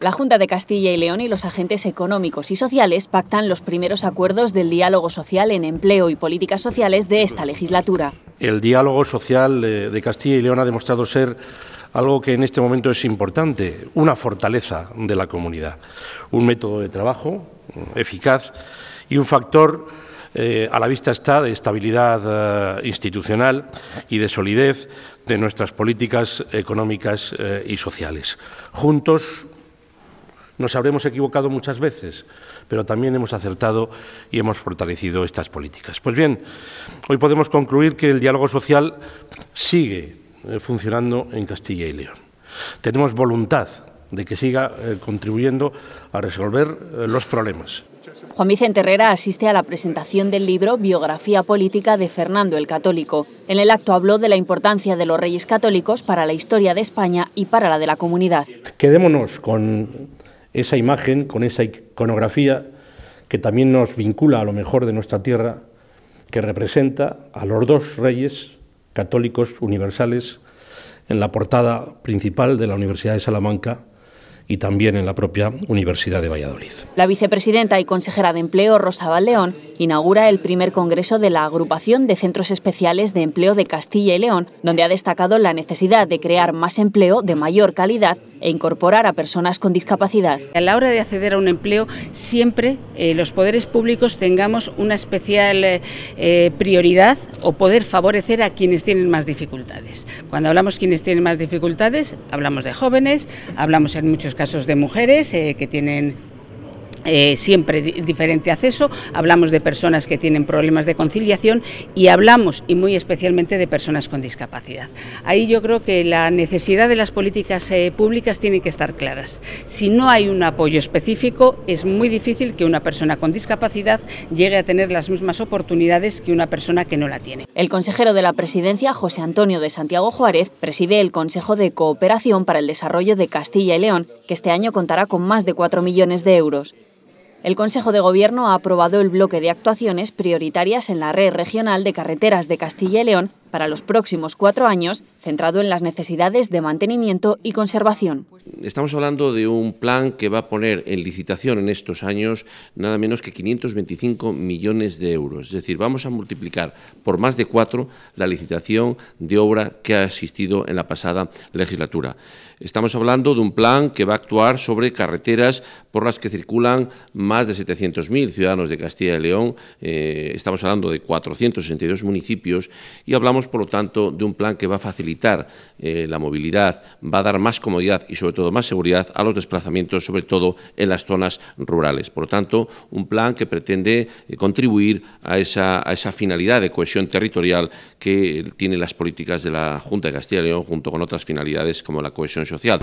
La Junta de Castilla y León y los agentes económicos y sociales pactan los primeros acuerdos del diálogo social en empleo y políticas sociales de esta legislatura. El diálogo social de Castilla y León ha demostrado ser algo que en este momento es importante, una fortaleza de la comunidad, un método de trabajo eficaz y un factor eh, a la vista está de estabilidad eh, institucional y de solidez de nuestras políticas económicas eh, y sociales. Juntos nos habremos equivocado muchas veces, pero también hemos acertado y hemos fortalecido estas políticas. Pues bien, hoy podemos concluir que el diálogo social sigue eh, funcionando en Castilla y León. Tenemos voluntad de que siga eh, contribuyendo a resolver eh, los problemas. Juan Vicente Herrera asiste a la presentación del libro Biografía Política de Fernando el Católico. En el acto habló de la importancia de los reyes católicos para la historia de España y para la de la comunidad. Quedémonos con esa imagen, con esa iconografía que también nos vincula a lo mejor de nuestra tierra, que representa a los dos reyes católicos universales en la portada principal de la Universidad de Salamanca y también en la propia Universidad de Valladolid. La vicepresidenta y consejera de Empleo, Rosa Valdeón, inaugura el primer congreso de la Agrupación de Centros Especiales de Empleo de Castilla y León, donde ha destacado la necesidad de crear más empleo de mayor calidad e incorporar a personas con discapacidad. A la hora de acceder a un empleo, siempre eh, los poderes públicos tengamos una especial eh, eh, prioridad o poder favorecer a quienes tienen más dificultades. Cuando hablamos quienes tienen más dificultades, hablamos de jóvenes, hablamos en muchos casos de mujeres eh, que tienen eh, siempre diferente acceso, hablamos de personas que tienen problemas de conciliación y hablamos, y muy especialmente, de personas con discapacidad. Ahí yo creo que la necesidad de las políticas eh, públicas tiene que estar claras. Si no hay un apoyo específico, es muy difícil que una persona con discapacidad llegue a tener las mismas oportunidades que una persona que no la tiene. El consejero de la presidencia, José Antonio de Santiago Juárez, preside el Consejo de Cooperación para el Desarrollo de Castilla y León, que este año contará con más de 4 millones de euros. El Consejo de Gobierno ha aprobado el bloque de actuaciones prioritarias en la red regional de carreteras de Castilla y León para los próximos cuatro años, centrado en las necesidades de mantenimiento y conservación. Estamos hablando de un plan que va a poner en licitación en estos años nada menos que 525 millones de euros. Es decir, vamos a multiplicar por más de cuatro la licitación de obra que ha existido en la pasada legislatura. Estamos hablando de un plan que va a actuar sobre carreteras por las que circulan más de 700.000 ciudadanos de Castilla y León. Eh, estamos hablando de 462 municipios y hablamos por lo tanto, de un plan que va a facilitar eh, la movilidad, va a dar más comodidad y, sobre todo, más seguridad a los desplazamientos, sobre todo en las zonas rurales. Por lo tanto, un plan que pretende eh, contribuir a esa, a esa finalidad de cohesión territorial que eh, tienen las políticas de la Junta de Castilla y León junto con otras finalidades como la cohesión social.